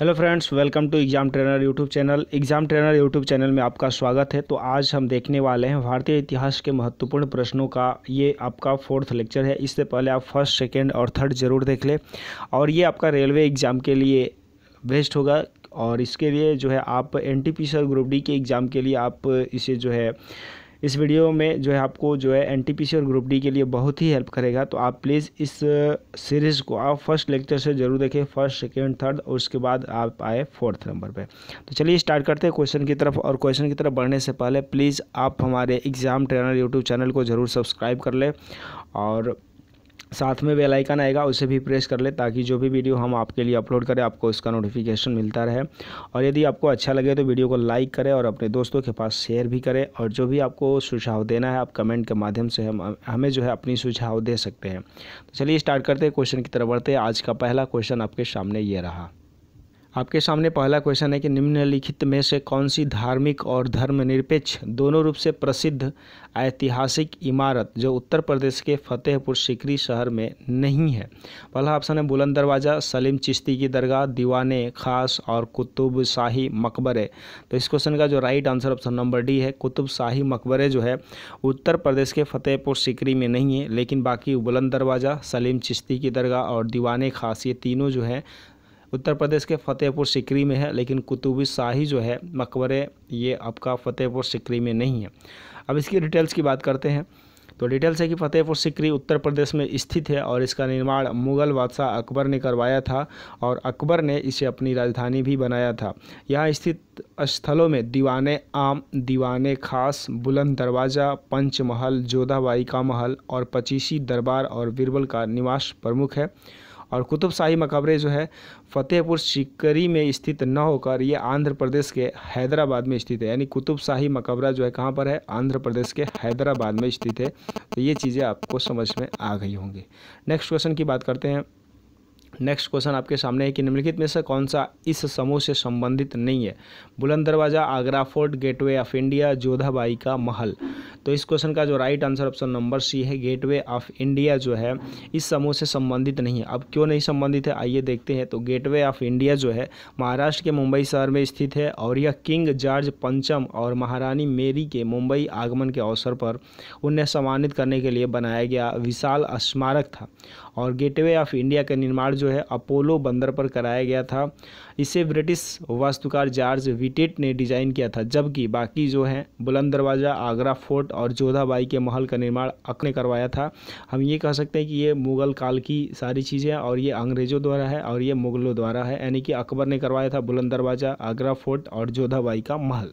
hello friends welcome to exam trainer YouTube channel exam trainer YouTube channel में आपका स्वागत है तो आज हम देखने वाले हैं भारतीय इतिहास के महत्वपूर्ण प्रश्नों का ये आपका फोर्थ लेक्चर है इससे पहले आप फर्स्ट सेकेंड और थर्ड जरूर देख लें और ये आपका रेलवे एग्ज़ाम के लिए बेस्ट होगा और इसके लिए जो है आप एन टी ग्रुप डी के एग्ज़ाम के लिए आप इसे जो है इस वीडियो में जो है आपको जो है एन और ग्रुप डी के लिए बहुत ही हेल्प करेगा तो आप प्लीज़ इस सीरीज़ uh, को आप फर्स्ट लेक्चर से ज़रूर देखें फर्स्ट सेकेंड थर्ड और उसके बाद आप आए फोर्थ नंबर पर तो चलिए स्टार्ट करते हैं क्वेश्चन की तरफ और क्वेश्चन की तरफ बढ़ने से पहले प्लीज़ आप हमारे एग्ज़ाम ट्रेनर यूट्यूब चैनल को ज़रूर सब्सक्राइब कर लें और साथ में बेल आइकन आएगा उसे भी प्रेस कर ले ताकि जो भी वीडियो हम आपके लिए अपलोड करें आपको उसका नोटिफिकेशन मिलता रहे और यदि आपको अच्छा लगे तो वीडियो को लाइक करें और अपने दोस्तों के पास शेयर भी करें और जो भी आपको सुझाव देना है आप कमेंट के माध्यम से हम हमें जो है अपनी सुझाव दे सकते हैं तो चलिए स्टार्ट करते हैं क्वेश्चन की तरफ बढ़ते हैं आज का पहला क्वेश्चन आपके सामने ये रहा आपके सामने पहला क्वेश्चन है कि निम्नलिखित में से कौन सी धार्मिक और धर्मनिरपेक्ष दोनों रूप से प्रसिद्ध ऐतिहासिक इमारत जो उत्तर प्रदेश के फतेहपुर सिकरी शहर में नहीं है पहला ऑप्शन है बुलंद दरवाज़ा सलीम चिश्ती की दरगाह दीवाने खास और कुतुब शाही मकबरे तो इस क्वेश्चन का जो right answer option number D है कुतुब शाही मकबरे जो है उत्तर प्रदेश के फतेहपुर सिकरी में नहीं है लेकिन बाकी बुलंद दरवाज़ा सलीम चिश्ती की दरगाह और दीवाने खास ये तीनों जो है उत्तर प्रदेश के फ़तेहपुर सिकरी में है लेकिन कुतुबी शाही जो है मकबरे ये आपका फ़तेहपुर सिकरी में नहीं है अब इसकी डिटेल्स की बात करते हैं तो डिटेल्स है कि फ़तेहपुर सिकरी उत्तर प्रदेश में स्थित है और इसका निर्माण मुगल बादशाह अकबर ने करवाया था और अकबर ने इसे अपनी राजधानी भी बनाया था यहाँ स्थित स्थलों में दीवाने आम दीवाने खास बुलंद दरवाज़ा पंचमहल जोधाबाई का महल और पचीसी दरबार और बीरबल का निवास प्रमुख है और कुतुब शाही मकबरे जो है फतेहपुर सिकरी में स्थित न होकर ये आंध्र प्रदेश के हैदराबाद में स्थित है यानी कुतुब शाही मकबरा जो है कहाँ पर है आंध्र प्रदेश के हैदराबाद में स्थित है तो ये चीज़ें आपको समझ में आ गई होंगी नेक्स्ट क्वेश्चन की बात करते हैं नेक्स्ट क्वेश्चन आपके सामने है कि निम्नलिखित में से कौन सा इस समूह से संबंधित नहीं है Buland Darwaza Agra fort gateway of India Jodhabai का महल तो इस क्वेश्चन का जो right answer option number C है गेटवे ऑफ इंडिया जो है इस समूह से संबंधित नहीं है अब क्यों नहीं संबंधित है आइए देखते हैं तो गेटवे ऑफ इंडिया जो है महाराष्ट्र के मुंबई शहर में स्थित है और यह किंग जॉर्ज पंचम और महारानी मेरी के मुंबई आगमन के अवसर पर उन्हें सम्मानित करने के लिए बनाया गया विशाल स्मारक था और गेटवे ऑफ इंडिया का निर्माण जो है अपोलो बंदर पर कराया गया था इसे ब्रिटिश वास्तुकार जॉर्ज विटेट ने डिज़ाइन किया था जबकि बाकी जो है बुलंद दरवाज़ा आगरा फोर्ट और जोधाबाई के महल का निर्माण अक ने करवाया था हम ये कह सकते हैं कि ये मुग़ल काल की सारी चीज़ें और ये अंग्रेज़ों द्वारा है और ये मुग़लों द्वारा है यानी कि अकबर ने करवाया था बुलंद दरवाज़ा आगरा फोर्ट और जोधाबाई का महल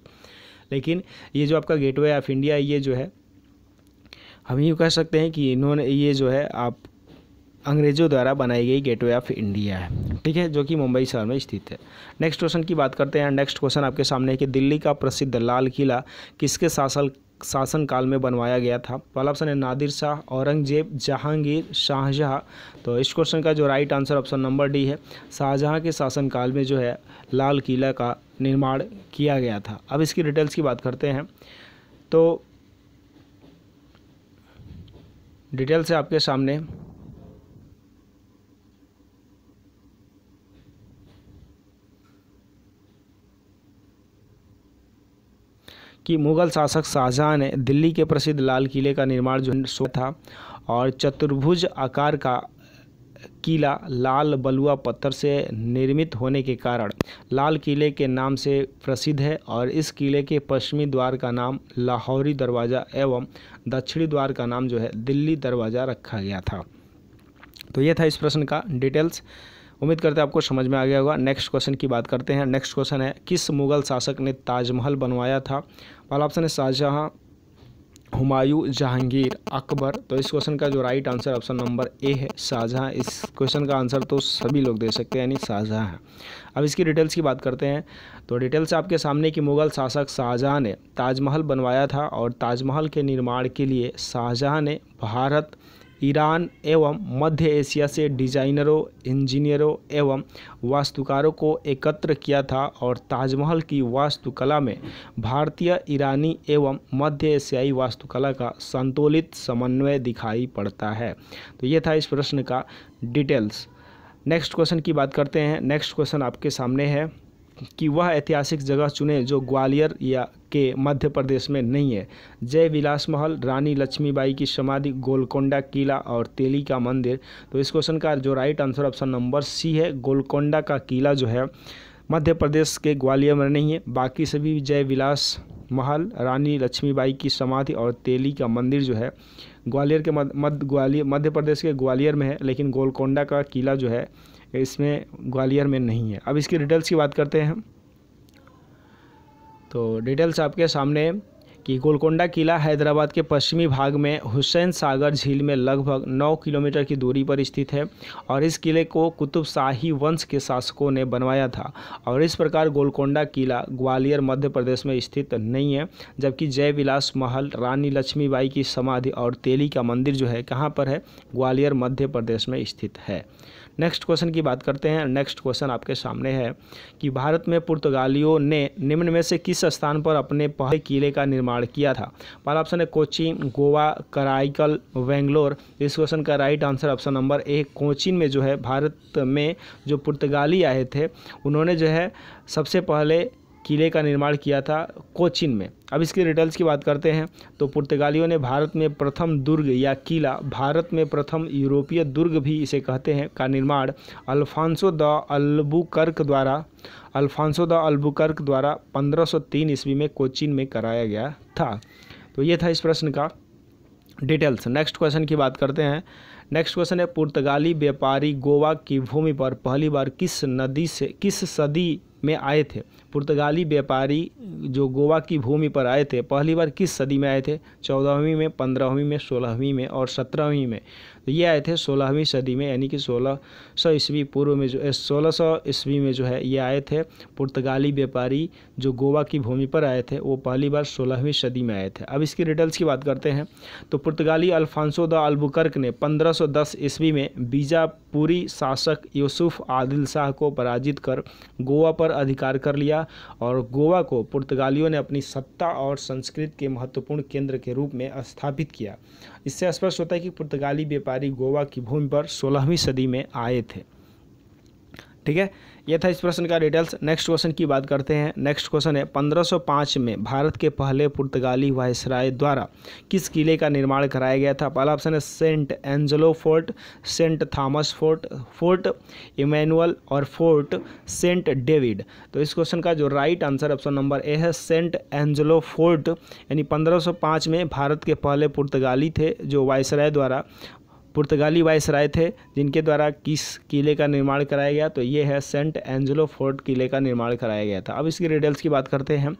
लेकिन ये जो आपका गेटवे ऑफ इंडिया ये जो है हम ये कह सकते हैं कि इन्होंने ये जो है आप अंग्रेज़ों द्वारा बनाई गई गेटवे ऑफ इंडिया है ठीक है जो कि मुंबई शहर में स्थित है नेक्स्ट क्वेश्चन की बात करते हैं नेक्स्ट क्वेश्चन आपके सामने है कि दिल्ली का प्रसिद्ध लाल किला किसके शासन शासनकाल में बनवाया गया था पहला ऑप्शन है नादिर शाह औरंगजेब जहांगीर शाहजहाँ तो इस क्वेश्चन का जो right answer option number D है शाहजहाँ के शासनकाल में जो है लाल किला का निर्माण किया गया था अब इसकी डिटेल्स की बात करते हैं तो डिटेल्स है आपके सामने कि मुग़ल शासक शाहजहाँ ने दिल्ली के प्रसिद्ध लाल किले का निर्माण जो सो था और चतुर्भुज आकार का किला लाल बलुआ पत्थर से निर्मित होने के कारण लाल किले के नाम से प्रसिद्ध है और इस किले के पश्चिमी द्वार का नाम लाहौरी दरवाज़ा एवं दक्षिणी द्वार का नाम जो है दिल्ली दरवाज़ा रखा गया था तो यह था इस प्रश्न का डिटेल्स उम्मीद करते हैं आपको समझ में आ गया होगा नेक्स्ट क्वेश्चन की बात करते हैं नेक्स्ट क्वेश्चन है किस मुगल शासक ने ताजमहल बनवाया था पहला ऑप्शन है शाहजहाँ हुमायूं जहांगीर अकबर तो इस क्वेश्चन का जो right answer option number A है शाहजहाँ इस क्वेश्चन का आंसर तो सभी लोग दे सकते हैं यानी शाहजहाँ है अब इसकी डिटेल्स की बात करते हैं तो डिटेल्स आपके सामने कि मुगल शासक शाहजहाँ ने ताजमहल बनवाया था और ताजमहल के निर्माण के लिए शाहजहाँ ने भारत ईरान एवं मध्य एशिया से डिजाइनरों इंजीनियरों एवं वास्तुकारों को एकत्र किया था और ताजमहल की वास्तुकला में भारतीय ईरानी एवं मध्य एशियाई वास्तुकला का संतुलित समन्वय दिखाई पड़ता है तो ये था इस प्रश्न का डिटेल्स नेक्स्ट क्वेश्चन की बात करते हैं नेक्स्ट क्वेश्चन आपके सामने है कि वह ऐतिहासिक जगह चुने जो ग्वालियर या के मध्य प्रदेश में नहीं है जय विलास महल रानी लक्ष्मीबाई की समाधि गोलकोंडा किला और तेली का मंदिर तो इस क्वेश्चन का जो right answer option number C है गोलकोंडा का किला जो है मध्य प्रदेश के ग्वालियर में नहीं है बाकी सभी जय विलास महल रानी लक्ष्मीबाई की समाधि और तेली का मंदिर जो है ग्वालियर के मध्य मध्य ग्वालियर मध्य प्रदेश के ग्वालियर में है लेकिन गोलकोंडा का किला जो है इसमें ग्वालियर में नहीं है अब इसकी डिटेल्स की बात करते हैं तो डिटेल्स आपके सामने कि गोलकोंडा किला हैदराबाद के पश्चिमी भाग में हुसैन सागर झील में लगभग 9 किलोमीटर की दूरी पर स्थित है और इस किले को कुतुब शाही वंश के शासकों ने बनवाया था और इस प्रकार गोलकोंडा किला ग्वालियर मध्य प्रदेश में स्थित नहीं है जबकि जयविलास महल रानी लक्ष्मीबाई की समाधि और तेली का मंदिर जो है कहाँ पर है ग्वालियर मध्य प्रदेश में स्थित है नेक्स्ट क्वेश्चन की बात करते हैं नेक्स्ट क्वेश्चन आपके सामने है कि भारत में पुर्तगालियों ने निम्न में से किस स्थान पर अपने पहले किले का निर्माण निर्माण किया था पहला ऑप्शन है कोचीन गोवा कराइकल बेंगलोर इस क्वेश्चन का right answer option number A Cochin में जो है भारत में जो पुर्तगाली आए थे उन्होंने जो है सबसे पहले किले का निर्माण किया था कोचिन में अब इसके रिटल्स की बात करते हैं तो पुर्तगालियों ने भारत में प्रथम दुर्ग या किला भारत में प्रथम यूरोपीय दुर्ग भी इसे कहते हैं का निर्माण अल्फांसो द अल्बुकर्क द्वारा अल्फांसो द अल्बुकर्क द्वारा 1503 ईस्वी में कोचिन में कराया गया था तो ये था इस प्रश्न का डिटेल्स नेक्स्ट क्वेश्चन की बात करते हैं नेक्स्ट क्वेश्चन है पुर्तगाली व्यापारी गोवा की भूमि पर पहली बार किस नदी से किस सदी में आए थे पुर्तगाली व्यापारी जो गोवा की भूमि पर आए थे पहली बार किस सदी में आए थे चौदहवीं में पंद्रहवीं में सोलहवीं में और सत्रहवीं में तो ये आए थे सोलहवीं सदी में यानी कि सोलह सौ ईस्वी पूर्व में जो सोलह सौ ईस्वी में जो है ये आए थे पुर्तगाली व्यापारी जो गोवा की भूमि पर आए थे वो पहली बार सोलहवीं सदी में आए थे अब इसकी डिटेल्स की बात करते हैं तो पुर्तगाली अल्फांसो द अल्बुकर्क ने पंद्रह ईस्वी में बीजापुरी शासक यूसुफ आदिल शाह को पराजित कर गोवा पर अधिकार कर लिया और गोवा को पुर्तगालियों ने अपनी सत्ता और संस्कृत के महत्वपूर्ण केंद्र के रूप में स्थापित किया इससे स्पष्ट होता है कि पुर्तगाली व्यापारी गोवा की भूमि पर सोलहवीं सदी में आए थे ठीक है यह था इस प्रश्न का डिटेल्स नेक्स्ट क्वेश्चन की बात करते हैं नेक्स्ट क्वेश्चन है 1505 में भारत के पहले पुर्तगाली वायसराय द्वारा किस किले का निर्माण कराया गया था पहला ऑप्शन है Saint Angelo fort Saint Thomas fort fort Emmanuel और फोर्ट सेंट डेविड तो इस क्वेश्चन का जो right answer option number A है सेंट एंजलो फोर्ट यानी पंद्रह में भारत के पहले पुर्तगाली थे जो वायसराय द्वारा पुर्तगाली वायसराय थे जिनके द्वारा किस किले का निर्माण कराया गया तो ये है सेंट एंजलो फोर्ट किले का निर्माण कराया गया था अब इसकी डिटेल्स की बात करते हैं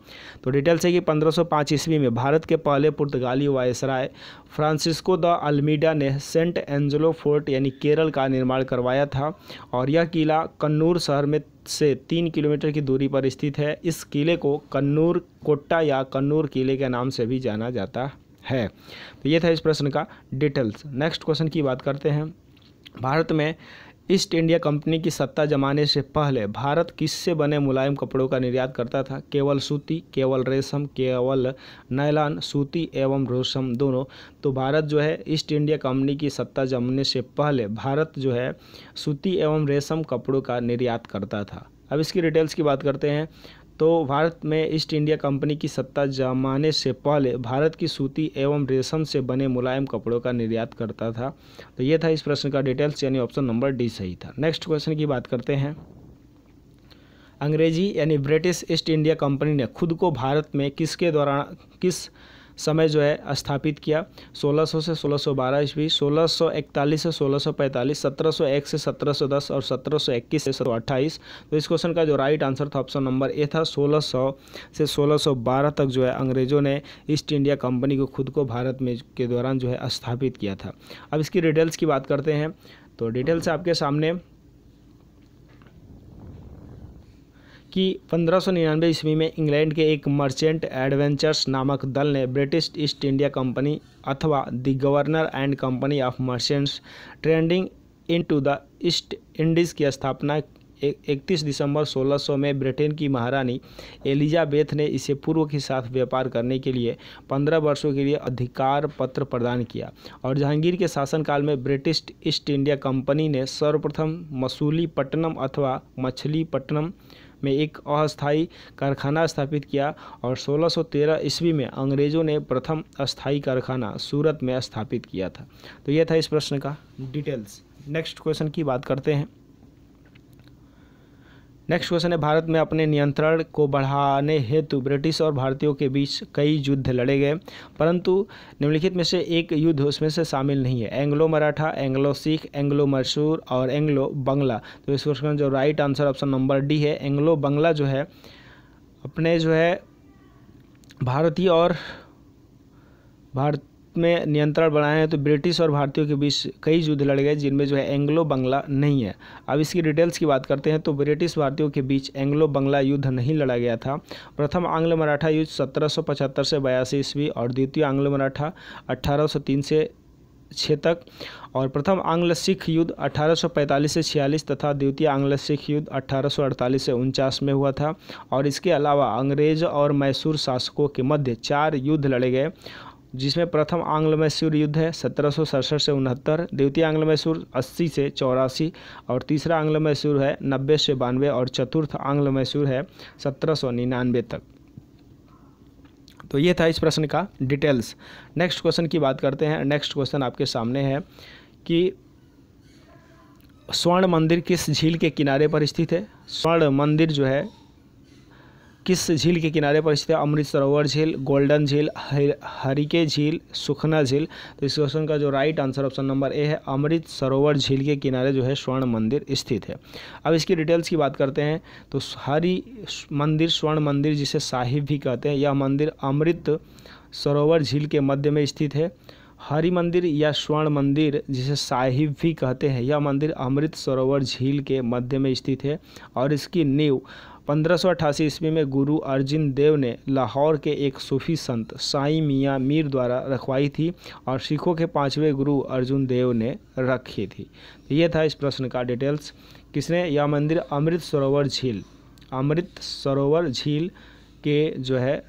तो डिटेल्स है कि 1505 ईस्वी में भारत के पहले पुर्तगाली वायसराय फ्रांसिस्को द अल्मीडा ने सेंट एंजलो फोर्ट यानी केरल का निर्माण करवाया था और यह किला कन्नूर शहर में से तीन किलोमीटर की दूरी पर स्थित है इस किले को कन्नूर कोट्टा या कन्नूर किले के नाम से भी जाना जाता है है तो ये था इस प्रश्न का डिटेल्स नेक्स्ट क्वेश्चन की बात करते हैं भारत में ईस्ट इंडिया कंपनी की सत्ता जमाने से पहले भारत किससे बने मुलायम कपड़ों का निर्यात करता था केवल सूती केवल रेशम केवल नैलान सूती एवं रेशम दोनों तो भारत जो है ईस्ट इंडिया कंपनी की सत्ता जमने से पहले भारत जो है सूती एवं रेशम कपड़ों का निर्यात करता था अब इसकी डिटेल्स की बात करते हैं तो भारत में ईस्ट इंडिया कंपनी की सत्ता जमाने से पहले भारत की सूती एवं रेशम से बने मुलायम कपड़ों का निर्यात करता था तो ये था इस प्रश्न का डिटेल्स यानी ऑप्शन नंबर डी सही था नेक्स्ट क्वेश्चन की बात करते हैं अंग्रेजी यानी ब्रिटिश ईस्ट इंडिया कंपनी ने खुद को भारत में किसके द्वारा किस समय जो है स्थापित किया 1600 से 1612 ईस्वी 1641 से 1645 1701 से 1710 और 1721 से 1728 तो इस क्वेश्चन का जो राइट आंसर था ऑप्शन नंबर ए था 1600 से 1612 तक जो है अंग्रेज़ों ने ईस्ट इंडिया कंपनी को खुद को भारत में के दौरान जो है स्थापित किया था अब इसकी डिटेल्स की बात करते हैं तो डिटेल्स आपके सामने कि 1599 ईस्वी में इंग्लैंड के एक मर्चेंट एडवेंचर्स नामक दल ने ब्रिटिश ईस्ट इंडिया कंपनी अथवा the governor and company of merchants trending into the East Indies की स्थापना इकतीस दिसंबर 1600 में ब्रिटेन की महारानी एलिजाबेथ ने इसे पूर्व के साथ व्यापार करने के लिए 15 वर्षों के लिए अधिकार पत्र प्रदान किया और जहांगीर के शासनकाल में ब्रिटिश ईस्ट इंडिया कंपनी ने सर्वप्रथम मसूलीपट्टनम अथवा मछलीपट्टनम में एक अस्थायी कारखाना स्थापित किया और 1613 ईस्वी में अंग्रेज़ों ने प्रथम अस्थायी कारखाना सूरत में स्थापित किया था तो यह था इस प्रश्न का डिटेल्स नेक्स्ट क्वेश्चन की बात करते हैं नेक्स्ट क्वेश्चन है भारत में अपने नियंत्रण को बढ़ाने हेतु ब्रिटिश और भारतीयों के बीच कई युद्ध लड़े गए परंतु निम्नलिखित में से एक युद्ध उसमें से शामिल नहीं है Anglo Maratha Anglo Sikh Anglo Mysore और एंग्लो बंगला तो इस क्वेश्चन जो right answer option number D है एंग्लो बंगला जो है अपने जो है भारतीय और भारत में नियंत्रण बनाए है तो ब्रिटिश और भारतीयों के बीच कई युद्ध लड़े गए जिनमें जो है एंग्लो बंगला नहीं है अब इसकी डिटेल्स की बात करते हैं तो ब्रिटिश भारतीयों के बीच एंग्लो बंगला युद्ध नहीं लड़ा गया था प्रथम आंग्ल मराठा युद्ध सत्रह से बयासी ईस्वी और द्वितीय आंग्ल मराठा अट्ठारह से छः तक और प्रथम आंग्ल सिख युद्ध 1845 से 46 तथा द्वितीय आंग्ल सिख युद्ध 1848 से उनचास में हुआ था और इसके अलावा अंग्रेज और मैसूर शासकों के मध्य चार युद्ध लड़े गए जिसमें प्रथम आंग्ल मैसूर युद्ध है सत्रह से उनहत्तर द्वितीय आंग्ल मैसूर अस्सी से चौरासी और तीसरा आंग्ल मैसूर है नब्बे से बानवे और चतुर्थ आंग्ल मैसूर है सत्रह तक तो ये था इस प्रश्न का डिटेल्स नेक्स्ट क्वेश्चन की बात करते हैं नेक्स्ट क्वेश्चन आपके सामने है कि स्वर्ण मंदिर किस झील के किनारे पर स्थित है स्वर्ण मंदिर जो है किस झील के किनारे पर स्थित है अमृत सरोवर झील गोल्डन झील हरिके झील सुखना झील तो इस क्वेश्चन का जो right answer option number A है अमृत सरोवर झील के किनारे जो है स्वर्ण मंदिर स्थित है अब इसकी डिटेल्स की बात करते हैं तो हरि मंदिर स्वर्ण मंदिर जिसे साहिब भी कहते हैं यह मंदिर अमृत सरोवर झील के मध्य में स्थित है हरि मंदिर या स्वर्ण मंदिर जिसे साहिब भी कहते हैं यह मंदिर अमृत सरोवर झील के मध्य में स्थित है और इसकी नींव पंद्रह ईस्वी में गुरु अर्जुन देव ने लाहौर के एक सूफी संत साई मियाँ मीर द्वारा रखवाई थी और सिखों के पाँचवें गुरु अर्जुन देव ने रखी थी तो यह था इस प्रश्न का डिटेल्स किसने यह मंदिर अमृत सरोवर झील अमृत सरोवर झील के जो है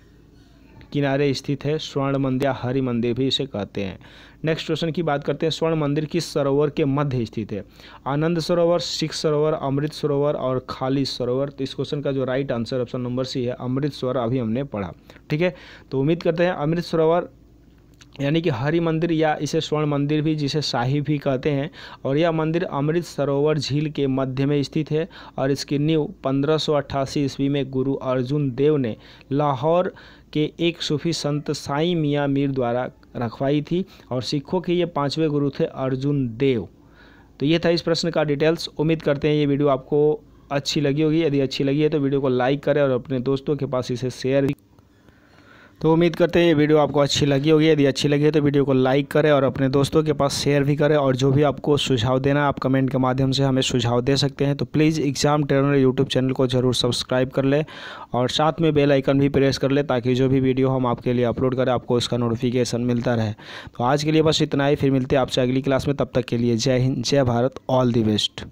किनारे स्थित है स्वर्ण मंदिर या हरि मंदिर भी इसे कहते हैं नेक्स्ट क्वेश्चन की बात करते हैं स्वर्ण मंदिर किस सरोवर के मध्य स्थित है आनंद सरोवर सिख सरोवर अमृत सरोवर और खाली सरोवर तो इस क्वेश्चन का जो right answer option number C है अमृत सरोवर अभी हमने पढ़ा ठीक है तो उम्मीद करते हैं अमृत सरोवर यानी कि हरि मंदिर या इसे स्वर्ण मंदिर भी जिसे शाही भी कहते हैं और यह मंदिर अमृत सरोवर झील के मध्य में स्थित है और इसकी नींव पंद्रह ईस्वी में गुरु अर्जुन देव ने लाहौर के एक सूफी संत साई मियाँ मीर द्वारा रखवाई थी और सिखों के ये पाँचवें गुरु थे अर्जुन देव तो ये था इस प्रश्न का डिटेल्स उम्मीद करते हैं ये वीडियो आपको अच्छी लगी होगी यदि अच्छी लगी है तो वीडियो को लाइक करें और अपने दोस्तों के पास इसे शेयर भी तो उम्मीद करते हैं ये वीडियो आपको अच्छी लगी होगी यदि अच्छी लगी है तो वीडियो को लाइक करें और अपने दोस्तों के पास शेयर भी करें और जो भी आपको सुझाव देना आप कमेंट के माध्यम से हमें सुझाव दे सकते हैं तो please exam trainer YouTube channel को ज़रूर सब्सक्राइब कर ले और साथ में बेल आइकन भी प्रेस कर ले ताकि जो भी वीडियो हम आपके लिए अपलोड करें आपको उसका नोटिफिकेशन मिलता रहे तो आज के लिए बस इतना ही फिर मिलते हैं आपसे अगली क्लास में तब तक के लिए जय हिंद जय भारत ऑल दी बेस्ट